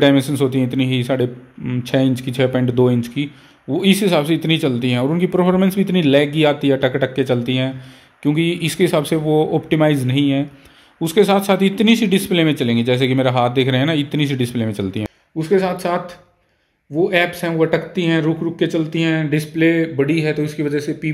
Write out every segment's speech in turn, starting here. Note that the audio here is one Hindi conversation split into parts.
डायमेंशन होती हैं इतनी ही साढ़े छः इंच की छः पॉइंट दो इंच की वो इस हिसाब से इतनी चलती हैं और उनकी परफॉर्मेंस भी इतनी लैग ही आती है टक टक के चलती हैं क्योंकि इसके हिसाब से वो ऑप्टिमाइज़ नहीं है उसके साथ साथ इतनी सी डिस्प्ले में चलेंगी जैसे कि मेरा हाथ देख रहे हैं ना इतनी सी डिस्प्ले में चलती हैं उसके साथ साथ वो ऐप्स हैं वो अटकती हैं रुक रुक के चलती हैं डिस्प्ले बड़ी है तो इसकी वजह से पी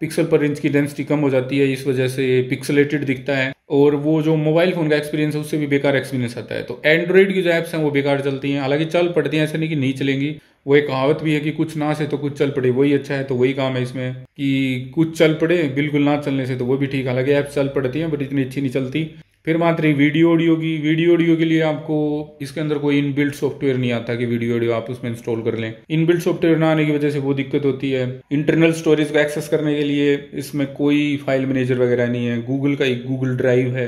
पिक्सल पर इंच की डेंसिटी कम हो जाती है इस वजह से पिक्सलेटेड दिखता है और वो जो मोबाइल फ़ोन का एक्सपीरियंस है उससे भी बेकार एक्सपीरियंस आता है तो एंड्रॉयड की जो ऐप्स हैं वो बेकार चलती हैं हालांकि चल पड़ती हैं ऐसे नहीं कि नहीं चलेंगी वो एक कहावत भी है कि कुछ ना से तो कुछ चल पड़े वही अच्छा है तो वही काम है इसमें कि कुछ चल पड़े बिल्कुल ना चलने से तो वो भी ठीक हालांकि ऐप चल पड़ती हैं बट इतनी अच्छी नहीं चलती फिर मात्र वीडियो ऑडियो की वीडियो ऑडियो के लिए आपको इसके अंदर कोई इनबिल्ट सॉफ्टवेयर नहीं आता कि वीडियो ऑडियो आप उसमें इंस्टॉल कर लें इनबिल्ट सॉफ्टवेयर ना आने की वजह से वो दिक्कत होती है इंटरनल स्टोरेज को एक्सेस करने के लिए इसमें कोई फाइल मैनेजर वगैरह नहीं है गूगल का एक गूगल ड्राइव है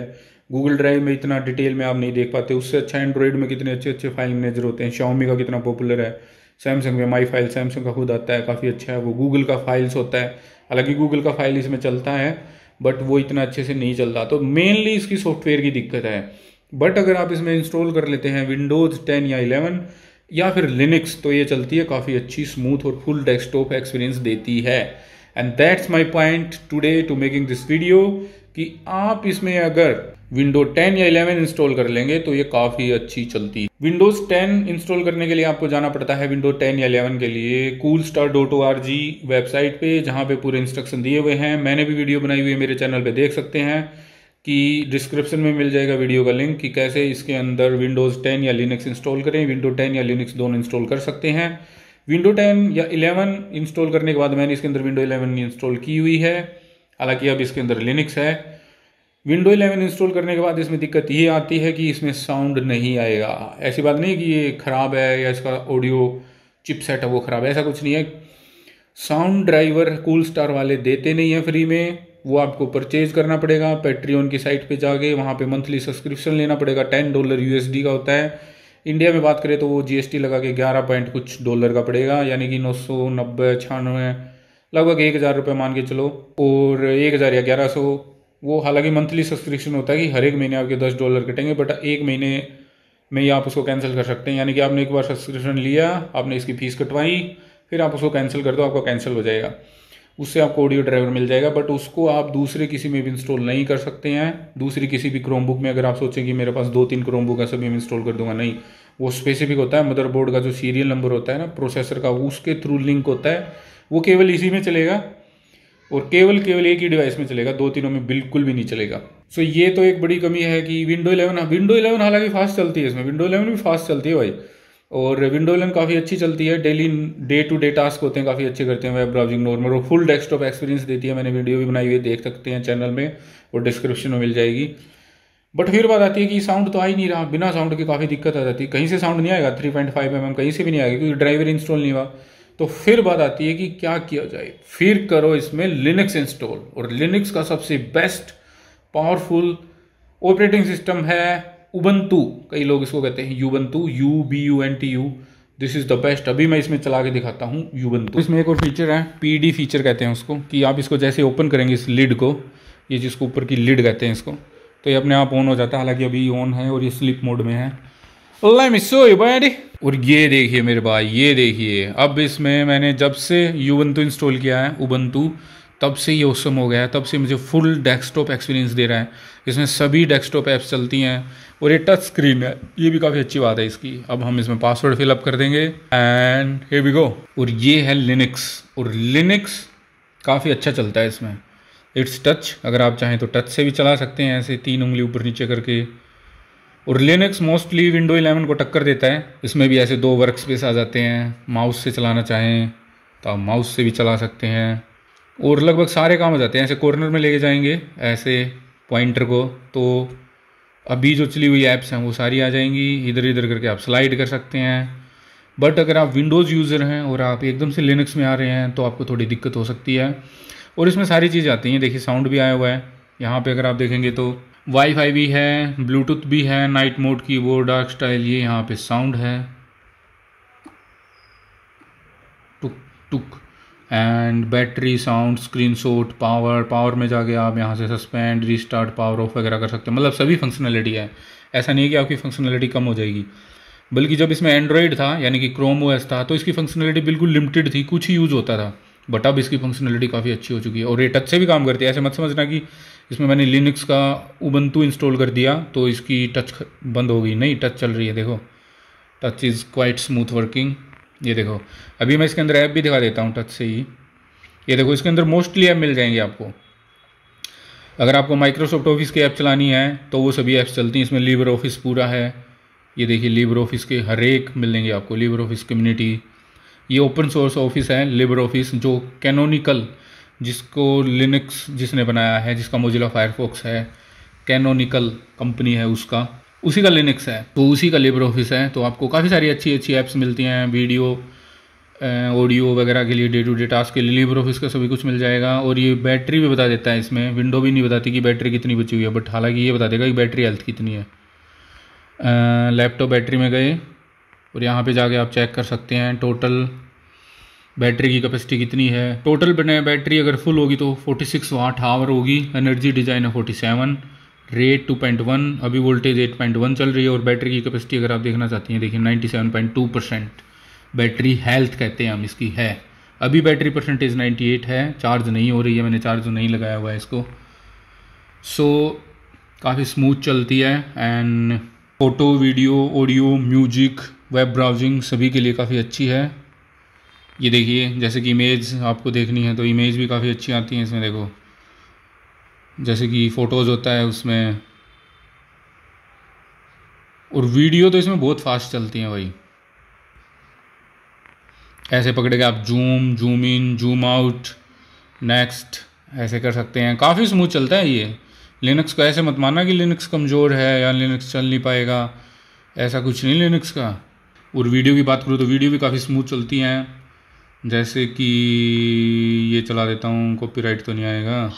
गूगल ड्राइव में इतना डिटेल में आप नहीं देख पाते उससे अच्छा एंड्रॉयड में कितने अच्छे अच्छे फाइल मैनेजर होते हैं शाओमी का कितना पॉपुलर है सैमसंग में माई फाइल सैमसंग का खुद आता है काफ़ी अच्छा है वो गूगल का फाइल्स होता है हालांकि गूगल का फाइल इसमें चलता है बट वो इतना अच्छे से नहीं चलता तो मेनली इसकी सॉफ्टवेयर की दिक्कत है बट अगर आप इसमें इंस्टॉल कर लेते हैं विंडोज़ टेन या इलेवन या फिर लिनिक्स तो ये चलती है काफ़ी अच्छी स्मूथ और फुल डेस्कटॉप एक्सपीरियंस देती है and that's my point today to making this video कि आप इसमें अगर विंडो 10 या 11 इंस्टॉल कर लेंगे तो ये काफ़ी अच्छी चलती है विंडोज़ 10 इंस्टॉल करने के लिए आपको जाना पड़ता है विंडो 10 या 11 के लिए cool star dot O R G website पे जहाँ पे पूरे इंस्ट्रक्शन दिए हुए हैं मैंने भी वीडियो बनाई हुई है मेरे चैनल पे देख सकते हैं कि डिस्क्रिप्शन में मिल जाएगा वीडियो का लिंक कि कैसे इसके अंदर विंडोज़ टेन या लिनिक्स इंस्टॉल करें विंडो टेन या लिनिक्स दोनों इंस्टॉल कर सकते हैं विंडो टेन या इलेवन इंस्टॉल करने के बाद मैंने इसके अंदर विंडो इलेवन इंस्टॉल की हुई है हालांकि अब इसके अंदर लिनिक्स है विंडो 11 इंस्टॉल करने के बाद इसमें दिक्कत ये आती है कि इसमें साउंड नहीं आएगा ऐसी बात नहीं कि ये ख़राब है या इसका ऑडियो चिप सेट है वो ख़राब है ऐसा कुछ नहीं है साउंड ड्राइवर कूल स्टार वाले देते नहीं हैं फ्री में वो आपको परचेज करना पड़ेगा पेट्रियन की साइट पे जाके वहाँ पे मंथली सब्सक्रिप्शन लेना पड़ेगा टेन डॉलर यू का होता है इंडिया में बात करें तो वो जी लगा के ग्यारह पॉइंट कुछ डॉलर का पड़ेगा यानी कि नौ सौ नब्बे छियानवे लगभग एक हज़ार रुपये मान के चलो और एक हज़ार या ग्यारह सौ वो हालांकि मंथली सब्सक्रिप्शन होता है कि हर एक महीने आपके दस डॉलर कटेंगे बट एक महीने में ही आप उसको कैंसिल कर सकते हैं यानी कि आपने एक बार सब्सक्रिप्शन लिया आपने इसकी फ़ीस कटवाई फिर आप उसको कैंसिल कर दो आपका कैंसिल हो जाएगा उससे आपको ऑडियो ड्राइवर मिल जाएगा बट उसको आप दूसरे किसी में भी इंस्टॉल नहीं कर सकते हैं दूसरी किसी भी क्रोम बुक में अगर आप सोचें कि मेरे पास दो तीन क्रोम बुक है सभी इंस्टॉल कर दूंगा नहीं वो स्पेसिफिक होता है मदरबोर्ड का जो सीरियल नंबर होता है ना प्रोसेसर का उसके थ्रू लिंक होता है वो केवल इसी में चलेगा और केवल केवल एक ही डिवाइस में चलेगा दो तीनों में बिल्कुल भी नहीं चलेगा सो ये तो एक बड़ी कमी है कि विंडो इलेवन विंडो इलेवन हालांकि फास्ट चलती है इसमें विंडो इलेवन भी फास्ट चलती है भाई और विंडो इलेवन काफ़ी अच्छी चलती है daily day to day task होते हैं काफ़ी अच्छे करते हैं वेब ब्राउजिंग नॉर्मल और फुल डेस्कटॉप एक्सपीरियंस देती है मैंने वीडियो भी बनाई हुई देख सकते हैं चैनल में और डिस्क्रिप्शन में मिल जाएगी बट फिर बात आती है कि साउंड तो आ ही नहीं रहा बिना साउंड की काफ़ी दिक्कत आ जाती है कहीं से साउंड नहीं आएगा three point five M M कहीं से भी नहीं आएगा क्योंकि ड्राइवर इंस्टॉल नहीं हुआ तो फिर बात आती है कि क्या किया जाए फिर करो इसमें लिनक्स इंस्टॉल और लिनक्स का सबसे बेस्ट पावरफुल ऑपरेटिंग सिस्टम है उबंतु कई लोग इसको कहते हैं Ubuntu U B U N T U this is the best अभी मैं इसमें चला के दिखाता हूँ यूबंतु इसमें एक और फीचर है पी फीचर कहते हैं उसको कि आप इसको जैसे ओपन करेंगे इस लिड को ये जिसको ऊपर की लिड कहते हैं इसको तो ये अपने आप ऑन हो जाता है हालांकि अभी ऑन है और ये स्लिप मोड में है अल्लाह मिसो बाय और ये देखिए मेरे भाई ये देखिए अब इसमें मैंने जब से यूबंतु इंस्टॉल किया है उबंतु तब से ये ओसम हो गया है तब से मुझे फुल डेस्कटॉप एक्सपीरियंस दे रहा है इसमें सभी डेस्कटॉप ऐप्स चलती हैं और ये टच स्क्रीन है ये भी काफ़ी अच्छी बात है इसकी अब हम इसमें पासवर्ड फिलअप कर देंगे एंड हे वी गो और ये है लिनक्स और लिनक्स काफ़ी अच्छा चलता है इसमें इट्स टच अगर आप चाहें तो टच से भी चला सकते हैं ऐसे तीन उंगली ऊपर नीचे करके और लिनक्स मोस्टली विंडो 11 को टक्कर देता है इसमें भी ऐसे दो वर्क स्पेस आ जाते हैं माउस से चलाना चाहें तो आप माउस से भी चला सकते हैं और लगभग सारे काम हो जाते हैं ऐसे कॉर्नर में लेके जाएंगे ऐसे पॉइंटर को तो अभी जो चली हुई ऐप्स हैं वो सारी आ जाएंगी इधर इधर करके आप स्लाइड कर सकते हैं बट अगर आप विंडोज़ यूज़र हैं और आप एकदम से लिनक्स में आ रहे हैं तो आपको थोड़ी दिक्कत हो सकती है और इसमें सारी चीज़ आती हैं देखिए साउंड भी आया हुआ है यहाँ पे अगर आप देखेंगे तो वाईफाई भी है ब्लूटूथ भी है night mode keyboard dark style ये यहाँ पे साउंड है टुक टुक and battery sound screenshot power power में जाके आप यहाँ से सस्पेंड रीस्टार्ट पावर ऑफ वगैरह कर सकते हो मतलब सभी फंक्शनैलिटी है ऐसा नहीं है कि आपकी फंक्शनलिटी कम हो जाएगी बल्कि जब इसमें एंड्रॉयड था यानी कि क्रोम ओएस था तो इसकी फंक्शनलिटी बिल्कुल लिमिटेड थी कुछ ही यूज़ होता था बट अब इसकी फंक्शनलिटी काफ़ी अच्छी हो चुकी है और ये टच से भी काम करती है ऐसे मत समझना कि इसमें मैंने लिनक्स का उबंतु इंस्टॉल कर दिया तो इसकी टच बंद हो गई नहीं टच चल रही है देखो touch is quite smooth working ये देखो अभी मैं इसके अंदर ऐप भी दिखा देता हूँ टच से ही ये देखो इसके अंदर मोस्टली ऐप मिल जाएंगे आपको अगर आपको माइक्रोसॉफ्ट ऑफिस की ऐप चलानी है तो वो सभी ऐप्स चलती हैं इसमें लीवर ऑफिस पूरा है ये देखिए लीवर ऑफिस के हर एक मिलेंगे आपको लीवर ऑफिस कम्युनिटी ये ओपन सोर्स ऑफिस है लिबर ऑफिस जो कैनोनिकल जिसको लिनक्स जिसने बनाया है जिसका मोजिला फायरफॉक्स है कैनोनिकल कंपनी है उसका उसी का लिनक्स है तो उसी का लिबर ऑफिस है तो आपको काफ़ी सारी अच्छी अच्छी ऐप्स मिलती हैं वीडियो ऑडियो अं, वगैरह के लिए डे टू डे टास्क के लिए लिबर ऑफिस का सभी कुछ मिल जाएगा और ये बैटरी भी बता देता है इसमें विंडो भी नहीं बताती कि बैटरी कितनी बची हुई है बट हालांकि ये बता देगा कि बैटरी हेल्थ कितनी है लैपटॉप अं, बैटरी में गए और यहाँ पे जाके आप चेक कर सकते हैं टोटल बैटरी की कैपेसिटी कितनी है टोटल बैटरी अगर फुल होगी तो 46 सिक्स वाट हावर होगी एनर्जी डिजाइन है 47 रेट वन अभी वोल्टेज 8.1 चल रही है और बैटरी की कैपेसिटी अगर आप देखना चाहती हैं देखिए 97.2 परसेंट बैटरी हेल्थ कहते हैं हम इसकी है अभी बैटरी परसेंटेज 98 है चार्ज नहीं हो रही है मैंने चार्ज नहीं लगाया हुआ है इसको सो so, काफ़ी स्मूथ चलती है and photo video audio music web browsing सभी के लिए काफ़ी अच्छी है ये देखिए जैसे कि इमेज आपको देखनी है तो इमेज भी काफ़ी अच्छी आती हैं इसमें देखो जैसे कि फ़ोटोज़ होता है उसमें और वीडियो तो इसमें बहुत फास्ट चलती हैं भाई ऐसे पकड़ के आप zoom zoom in zoom out next ऐसे कर सकते हैं काफ़ी स्मूथ चलता है ये लिनक्स को ऐसे मत मानना कि लिनक्स कमज़ोर है या लिनक्स चल नहीं पाएगा ऐसा कुछ नहीं लिनक्स का और वीडियो की बात करूँ तो वीडियो भी काफ़ी स्मूथ चलती हैं जैसे कि ये चला देता हूँ कॉपीराइट तो नहीं आएगा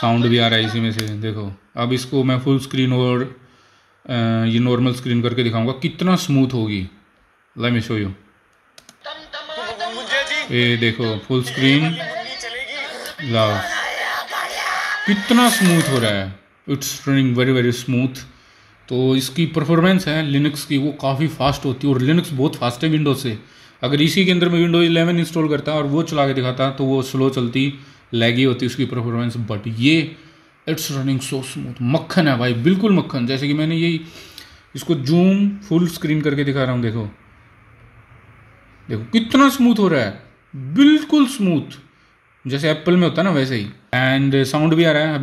साउंड भी आ रहा है इसी में से देखो अब इसको मैं फुल स्क्रीन और ये नॉर्मल स्क्रीन करके दिखाऊंगा कितना स्मूथ होगी लेट मी शो यू ये देखो फुल स्क्रीन लाओ कितना स्मूथ हो रहा है it's running very very smooth तो इसकी परफॉर्मेंस है लिनक्स की वो काफ़ी फास्ट होती है और लिनक्स बहुत फास्ट है विंडोज़ से अगर इसी के अंदर मैं विंडोज़ 11 इंस्टॉल करता और वो चला के दिखाता तो वो स्लो चलती लैगी होती उसकी परफॉर्मेंस बट ये इट्स रनिंग सो स्मूथ मक्खन है भाई बिल्कुल मक्खन जैसे कि मैंने यही इसको जूम फुल स्क्रीन करके दिखा रहा हूँ देखो देखो कितना स्मूथ हो रहा है बिल्कुल स्मूथ जैसे एप्पल में होता है ना वैसे ही एंड साउंड भी आ रहा है